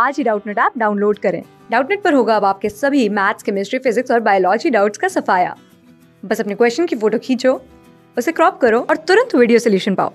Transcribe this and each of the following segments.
आज ही Doubtnut app download करें डाउटनेट पर होगा अब आपके सभी मैथ्स केमिस्ट्री फिजिक्स और बायोलॉजी डाउट्स का सफाया बस अपने क्वेश्चन की फोटो खींचो उसे क्रॉप करो और तुरंत वीडियो सोल्यूशन पाओ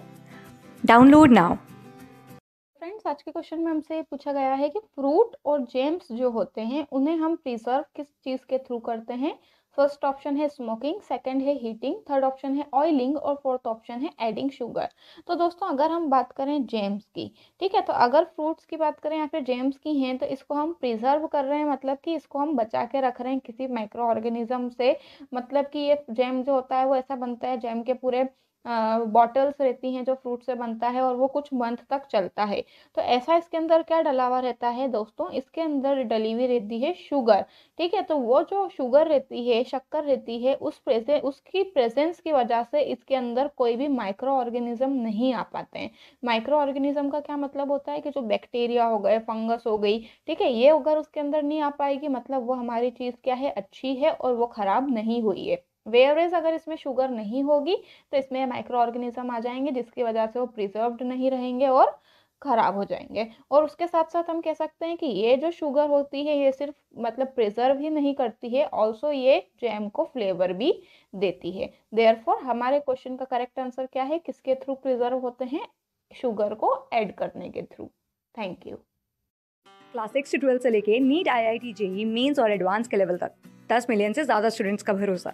डाउनलोड नाउ फ्रेंड्स आज के क्वेश्चन में हमसे पूछा गया है कि फ्रूट और जेम्स जो होते हैं उन्हें हम प्रिजर्व किस चीज़ के थ्रू करते हैं फर्स्ट ऑप्शन है स्मोकिंग सेकंड है हीटिंग थर्ड ऑप्शन है ऑयलिंग और फोर्थ ऑप्शन है एडिंग शुगर तो दोस्तों अगर हम बात करें जेम्स की ठीक है तो अगर फ्रूट्स की बात करें या फिर जेम्स की हैं तो इसको हम प्रिजर्व कर रहे हैं मतलब कि इसको हम बचा के रख रहे हैं किसी माइक्रो ऑर्गेनिज्म से मतलब कि ये जैम जो होता है वो ऐसा बनता है जैम के पूरे बॉटल्स रहती हैं जो फ्रूट से बनता है और वो कुछ मंथ तक चलता है तो ऐसा इसके अंदर क्या डला हुआ रहता है दोस्तों इसके अंदर डली हुई रहती है शुगर ठीक है तो वो जो शुगर रहती है शक्कर रहती है उस प्रेजें उसकी प्रेजेंस की वजह से इसके अंदर कोई भी माइक्रो ऑर्गेनिज्म नहीं आ पाते हैं माइक्रो ऑर्गेनिज्म का क्या मतलब होता है कि जो बैक्टीरिया हो गए फंगस हो गई ठीक है ये अगर उसके अंदर नहीं आ पाएगी मतलब वो हमारी चीज़ क्या है अच्छी है और वो ख़राब नहीं हुई है वेयरेज अगर इसमें शुगर नहीं होगी तो इसमें माइक्रो ऑर्गेनिज्म आ जाएंगे जिसकी वजह से वो प्रिजर्व्ड नहीं रहेंगे और ख़राब हो जाएंगे और उसके साथ साथ हम कह सकते हैं कि ये जो शुगर होती है ये सिर्फ मतलब प्रिजर्व ही नहीं करती है ऑल्सो ये जैम को फ्लेवर भी देती है देयरफॉर हमारे क्वेश्चन का करेक्ट आंसर क्या है किसके थ्रू प्रिजर्व होते हैं शुगर को ऐड करने के through thank you class six से ट्वेल्थ से लेके NEET I I T JEE mains और एडवांस के लेवल तक दस मिलियन से ज़्यादा स्टूडेंट्स का भरोसा